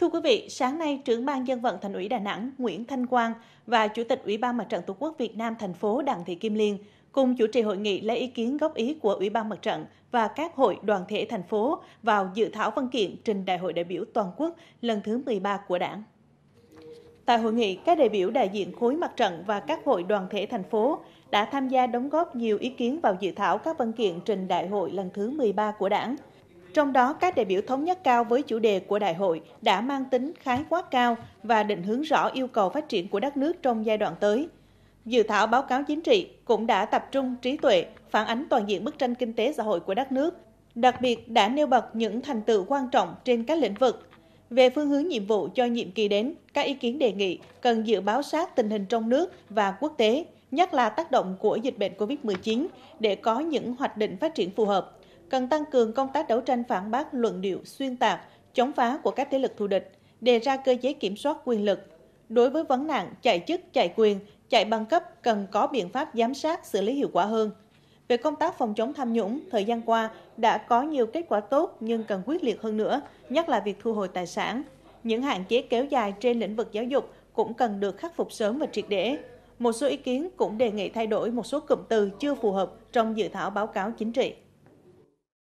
Thưa quý vị, sáng nay trưởng ban dân vận thành ủy Đà Nẵng Nguyễn Thanh Quang và chủ tịch Ủy ban Mặt trận Tổ quốc Việt Nam thành phố Đặng Thị Kim Liên cùng chủ trì hội nghị lấy ý kiến góp ý của Ủy ban Mặt trận và các hội đoàn thể thành phố vào dự thảo văn kiện trình Đại hội đại biểu toàn quốc lần thứ 13 của Đảng. Tại hội nghị, các đại biểu đại diện khối mặt trận và các hội đoàn thể thành phố đã tham gia đóng góp nhiều ý kiến vào dự thảo các văn kiện trình đại hội lần thứ 13 của Đảng – trong đó, các đại biểu thống nhất cao với chủ đề của đại hội đã mang tính khái quát cao và định hướng rõ yêu cầu phát triển của đất nước trong giai đoạn tới. Dự thảo báo cáo chính trị cũng đã tập trung trí tuệ, phản ánh toàn diện bức tranh kinh tế xã hội của đất nước, đặc biệt đã nêu bật những thành tựu quan trọng trên các lĩnh vực. Về phương hướng nhiệm vụ cho nhiệm kỳ đến, các ý kiến đề nghị cần dự báo sát tình hình trong nước và quốc tế, nhất là tác động của dịch bệnh COVID-19 để có những hoạch định phát triển phù hợp cần tăng cường công tác đấu tranh phản bác luận điệu xuyên tạc, chống phá của các thế lực thù địch, đề ra cơ chế kiểm soát quyền lực. Đối với vấn nạn chạy chức, chạy quyền, chạy bằng cấp cần có biện pháp giám sát xử lý hiệu quả hơn. Về công tác phòng chống tham nhũng, thời gian qua đã có nhiều kết quả tốt nhưng cần quyết liệt hơn nữa, nhất là việc thu hồi tài sản. Những hạn chế kéo dài trên lĩnh vực giáo dục cũng cần được khắc phục sớm và triệt để. Một số ý kiến cũng đề nghị thay đổi một số cụm từ chưa phù hợp trong dự thảo báo cáo chính trị.